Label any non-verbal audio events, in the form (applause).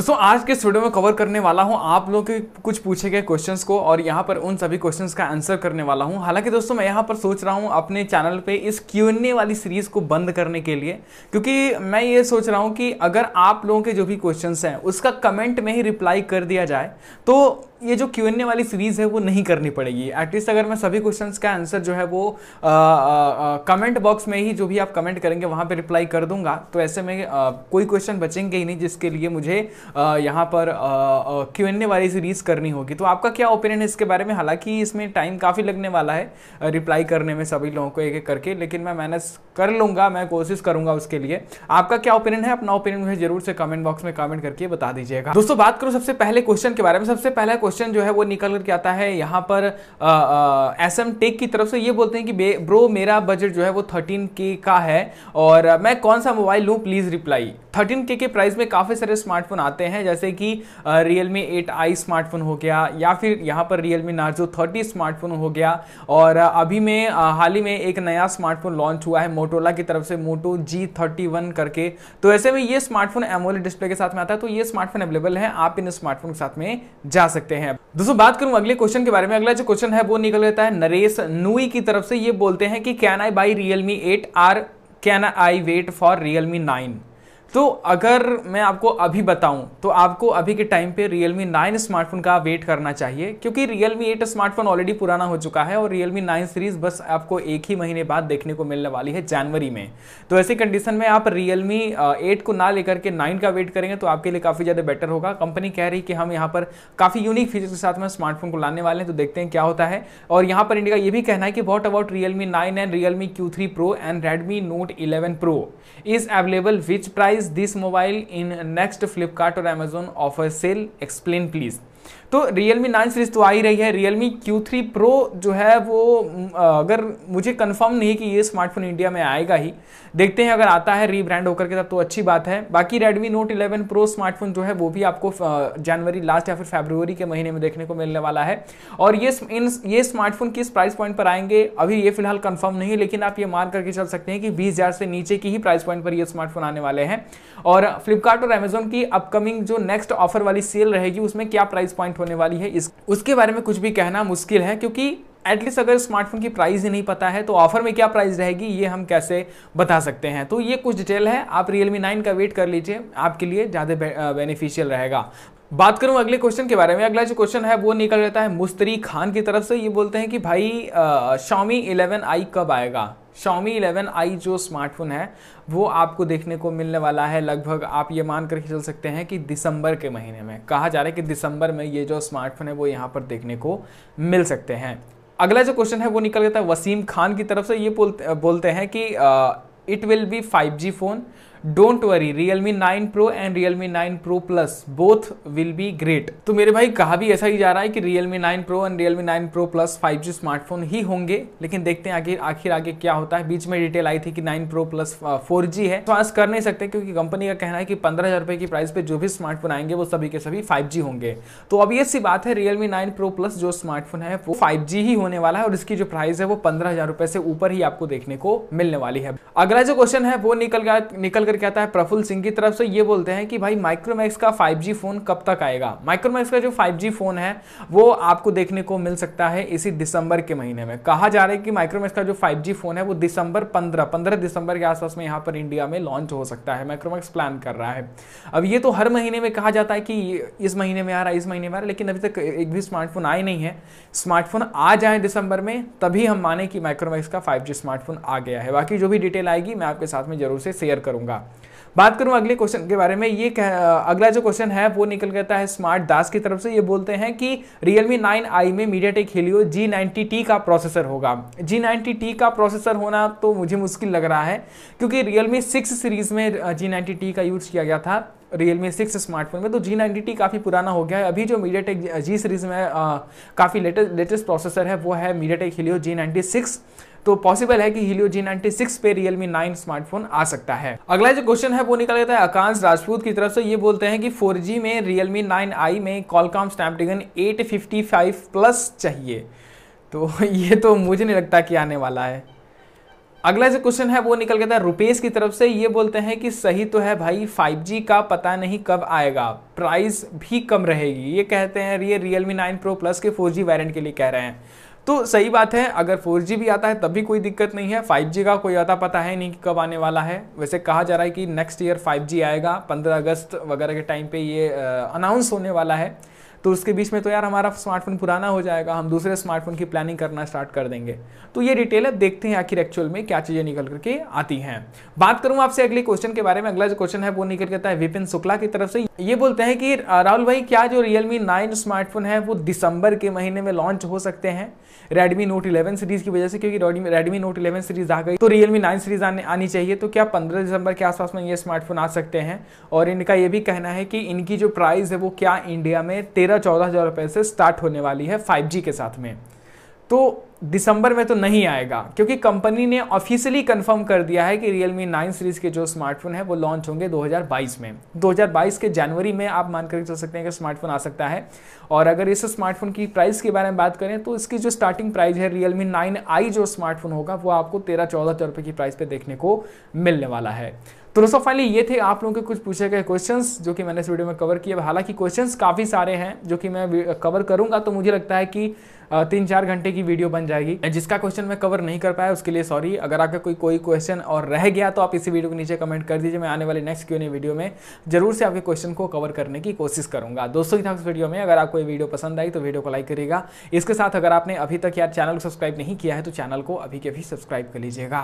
दोस्तों आज के स्टूडियो वीडियो में कवर करने वाला हूं आप लोग के कुछ पूछे गए क्वेश्चंस को और यहां पर उन सभी क्वेश्चंस का आंसर करने वाला हूं हालांकि दोस्तों मैं यहां पर सोच रहा हूं अपने चैनल पे इस क्यू ए वाली सीरीज को बंद करने के लिए क्योंकि मैं ये सोच रहा हूं कि अगर आप लोगों के जो भी क्वेश्चंस हैं उसका कमेंट में ही रिप्लाई कर दिया जाए तो ये जो क्यू एन ए वाली सीरीज़ है वो नहीं करनी पड़ेगी एटलीस्ट अगर मैं सभी क्वेश्चन का आंसर जो है वो कमेंट बॉक्स में ही जो भी आप कमेंट करेंगे वहां पर रिप्लाई कर दूंगा तो ऐसे में आ, कोई क्वेश्चन बचेंगे ही नहीं जिसके लिए मुझे यहाँ पर क्यू एन ए वाली सीरीज़ करनी होगी तो आपका क्या ओपिनियन है इसके बारे में हालांकि इसमें टाइम काफ़ी लगने वाला है रिप्लाई करने में सभी लोगों को एक एक करके लेकिन मैं मैनेज कर लूंगा मैं कोशिश करूंगा उसके लिए आपका क्या ओपिनियन है अपना ओपिनियन मुझे जरूर से कमेंट बॉक्स में कमेंट करके बता दीजिएगा दोस्तों बात करूँ सबसे पहले क्वेश्चन के बारे में सबसे पहला क्वेश्चन क्वेश्चन जो है वो निकल करके आता है यहाँ पर एस एम टेक की तरफ से ये बोलते हैं कि ब्रो मेरा बजट जो है वो थर्टीन के का है और मैं कौन सा मोबाइल लूँ प्लीज़ रिप्लाई थर्टीन के के प्राइस में काफ़ी सारे स्मार्टफोन आते हैं जैसे कि Realme eight i smartphone हो गया या फिर यहाँ पर Realme Narzo thirty smartphone हो गया और अभी में हाल ही में एक नया स्मार्टफोन लॉन्च हुआ है मोटोला की तरफ से मोटो जी थर्टी वन करके तो ऐसे में ये स्मार्टफोन एमोल डिस्प्ले के साथ में आता है तो ये स्मार्टफोन अवेलेबल है आप इन स्मार्टफोन के साथ में जा सकते हैं सकते हैं दोस्तों बात करूं अगले क्वेश्चन के बारे में अगला जो क्वेश्चन है वो निकल रहता है नरेश नुई की तरफ से ये बोलते हैं कि can I buy Realme eight or can I wait for Realme nine तो अगर मैं आपको अभी बताऊं तो आपको अभी के टाइम पे Realme 9 स्मार्टफोन का वेट करना चाहिए क्योंकि Realme 8 स्मार्टफोन ऑलरेडी पुराना हो चुका है और Realme 9 सीरीज बस आपको एक ही महीने बाद देखने को मिलने वाली है जनवरी में तो ऐसी कंडीशन में आप Realme 8 को ना लेकर के 9 का वेट करेंगे तो आपके लिए काफ़ी ज़्यादा बेटर होगा कंपनी कह रही कि हम यहाँ पर काफ़ी यूनिक फीचर्स के साथ में स्मार्टफोन को लाने वाले हैं तो देखते हैं क्या होता है और यहाँ पर इंडिया ये भी कहना है कि what about Realme nine and Realme Q three pro and Redmi Note eleven pro is available which price this mobile in next Flipkart or Amazon offer sale? Explain please. तो Realme 9 सीरीज़ तो आ ही रही है Realme Q3 Pro जो है वो अगर मुझे कंफर्म नहीं कि ये स्मार्टफोन इंडिया में आएगा ही देखते हैं अगर आता है रीब्रांड होकर के तब तो अच्छी बात है बाकी Redmi Note 11 Pro स्मार्टफोन जो है वो भी आपको जनवरी लास्ट या फिर फेब्रुवरी के महीने में देखने को मिलने वाला है और ये इन ये स्मार्टफोन किस प्राइस पॉइंट पर आएंगे अभी ये फिलहाल कन्फर्म नहीं लेकिन आप ये मान करके चल सकते हैं कि बीस से नीचे की ही प्राइस पॉइंट पर यह स्मार्टफोन आने वाले हैं और फ्लिपकार्ट और अमेजोन की अपकमिंग जो नेक्स्ट ऑफर वाली सेल रहेगी उसमें क्या प्राइस पॉइंट होने वाली है इस उसके बारे में कुछ भी कहना मुश्किल है क्योंकि एटलीस्ट अगर स्मार्टफोन की प्राइस ही नहीं पता है तो ऑफर में क्या प्राइस रहेगी ये हम कैसे बता सकते हैं तो ये कुछ डिटेल है आप रियलमी नाइन का वेट कर लीजिए आपके लिए ज़्यादा बेनिफिशियल रहेगा बात करूं अगले क्वेश्चन के बारे में अगला जो क्वेश्चन है वो निकल रहता है मुस्तरी खान की तरफ से ये बोलते हैं कि भाई शॉमी इलेवन आई कब आएगा Xiaomi 11i जो स्मार्टफोन है वो आपको देखने को मिलने वाला है लगभग आप ये मान करके चल सकते हैं कि दिसंबर के महीने में कहा जा रहा है कि दिसंबर में ये जो स्मार्टफोन है वो यहाँ पर देखने को मिल सकते हैं अगला जो क्वेश्चन है वो निकल जाता है वसीम खान की तरफ से ये बोलते हैं कि it will be five phone don't worry Realme nine pro and Realme nine pro plus both will be great तो मेरे भाई कहा भी ऐसा ही जा रहा है कि Realme nine pro and Realme nine pro plus five G smartphone ही होंगे लेकिन देखते हैं आखिर आखिर आगे क्या होता है बीच में डिटेल आई थी कि nine pro plus four G है तो तो कर नहीं सकते क्योंकि कंपनी का कहना है कि पंद्रह हजार रुपए की प्राइस पे जो भी स्मार्टफोन आएंगे वो सभी के सभी फाइव जी होंगे तो अब ये सी बात है रियलमी नाइन प्रो प्लस जो स्मार्टफोन है वो फाइव जी ही होने वाला है और इसकी जो प्राइस है वो पंद्रह हजार रुपए से ऊपर ही आपको देखने को मिलने वाली है अगला जो क्वेश्चन है वो निकल गया निकल कर लेकर कहता है प्रफुल सिंह की तरफ से ये बोलते हैं कि भाई माइक्रोमैक्स का 5G फ़ोन कब तक आएगा माइक्रोमैक्स का जो 5G फ़ोन है वो आपको देखने को मिल सकता है इसी दिसंबर के महीने में कहा जा रहा है कि माइक्रोमैक्स का जो 5G फ़ोन है वो दिसंबर 15 15 दिसंबर के आसपास में यहाँ पर इंडिया में लॉन्च हो सकता है माइक्रोमैक्स प्लान कर रहा है अब ये तो हर महीने में कहा जाता है कि इस महीने में आ रहा है इस महीने में आ रहा है लेकिन अभी तक एक भी स्मार्टफोन आए नहीं है स्मार्टफोन आ जाए दिसंबर में तभी हम माने कि माइक्रोमैक्स का फाइव स्मार्टफोन आ गया है बाकी जो भी डिटेल आएगी मैं आपके साथ में जरूर से शेयर करूंगा बात करूं अगले क्वेश्चन के बारे में ये कह, अगला जो क्वेश्चन है वो निकल करता है स्मार्ट दास की तरफ से ये बोलते हैं कि रियलमी नाइन आई में MediaTek Helio G ninety T का प्रोसेसर होगा जी नाइनटी टी का प्रोसेसर होना तो मुझे मुश्किल लग रहा है क्योंकि रियलमी सिक्स सीरीज में जी नाइनटी टी का यूज किया गया था रियल मी सिक्स स्मार्टफोन में तो जी नाइनटी टी काफ़ी पुराना हो गया है अभी जो मीडिया टेक जी सीरीज़ में काफ़ी लेटेस्ट लेटेस्ट प्रोसेसर है वो है MediaTek Helio G ninety six तो पॉसिबल है कि हिलियो जी नाइनटी सिक्स पे रियलमी नाइन स्मार्टफोन आ सकता है अगला जो क्वेश्चन है वो निकल जाता है आकांश राजपूत की तरफ से ये बोलते हैं कि जी में रियलमी नाइन आई में कॉलकॉम स्नैपड्रैगन फाइव प्लस चाहिए तो (laughs) ये तो मुझे नहीं लगता कि आने वाला है अगला जो क्वेश्चन है वो निकल गया था रुपेश की तरफ से ये बोलते हैं कि सही तो है भाई 5G का पता नहीं कब आएगा प्राइस भी कम रहेगी ये कहते हैं ये Realme 9 Pro Plus के 4G वेरिएंट के लिए कह रहे हैं तो सही बात है अगर 4G भी आता है तब भी कोई दिक्कत नहीं है 5G का कोई आता पता है नहीं कि कब आने वाला है वैसे कहा जा रहा है कि नेक्स्ट ईयर 5G आएगा 15 अगस्त वगैरह के टाइम पे ये अनाउंस होने वाला है तो उसके बीच में तो यार हमारा स्मार्टफोन पुराना हो जाएगा हम दूसरे स्मार्टफोन की प्लानिंग करना स्टार्ट कर देंगे तो ये रिटेलर देखते हैं आखिर एक्चुअल में क्या चीज़ें निकल करके आती हैं बात करूं आपसे अगले क्वेश्चन के बारे में अगला जो क्वेश्चन है वो निकल करता है विपिन शुक्ला की तरफ से ये बोलते हैं कि राहुल भाई क्या जो रियलमी नाइन स्मार्टफोन है वो दिसंबर के महीने में लॉन्च हो सकते हैं रेडमी नोट इलेवन सीरीज की वजह से क्योंकि रेडमी नोट इलेवन सीरीज आ गई तो रियलमी नाइन सीरीज आनी चाहिए तो क्या पंद्रह दिसंबर के आसपास में ये स्मार्टफोन आ सकते हैं और इनका ये भी कहना है कि इनकी जो प्राइस है वो क्या इंडिया में तेरह तेरह चौदह हज़ार रुपये से स्टार्ट होने वाली है 5G के साथ में तो दिसंबर में तो नहीं आएगा क्योंकि कंपनी ने ऑफिशियली कंफर्म कर दिया है कि Realme 9 सीरीज़ के जो स्मार्टफोन है वो लॉन्च होंगे 2022 में 2022 के जनवरी में आप मानकर चल सकते हैं कि स्मार्टफोन आ सकता है और अगर इस स्मार्टफोन की प्राइस के बारे में बात करें तो इसकी जो स्टार्टिंग प्राइस है रियल मी जो स्मार्टफोन होगा वो आपको तेरह चौदह हज़ार की प्राइस पर देखने को मिलने वाला है तो दोस्तों फाइनली ये थे आप लोगों के कुछ पूछे गए क्वेश्चंस जो कि मैंने इस वीडियो में कवर किए हालांकि क्वेश्चंस काफ़ी सारे हैं जो कि मैं कवर करूंगा तो मुझे लगता है कि तीन चार घंटे की वीडियो बन जाएगी जिसका क्वेश्चन मैं कवर नहीं कर पाया उसके लिए सॉरी अगर आपका कोई कोई क्वेश्चन और रह गया तो आप इसी वीडियो के नीचे कमेंट कर दीजिए मैं आने वाले नेक्स्ट क्यों वीडियो में जरूर से आपके क्वेश्चन को कवर करने की कोशिश करूंगा दोस्तों की उस वीडियो में अगर आपको ये वीडियो पसंद आई तो वीडियो को लाइक करिएगा इसके साथ अगर आपने अभी तक यार चैनल को सब्सक्राइब नहीं किया है तो चैनल को अभी के अभी सब्सक्राइब कर लीजिएगा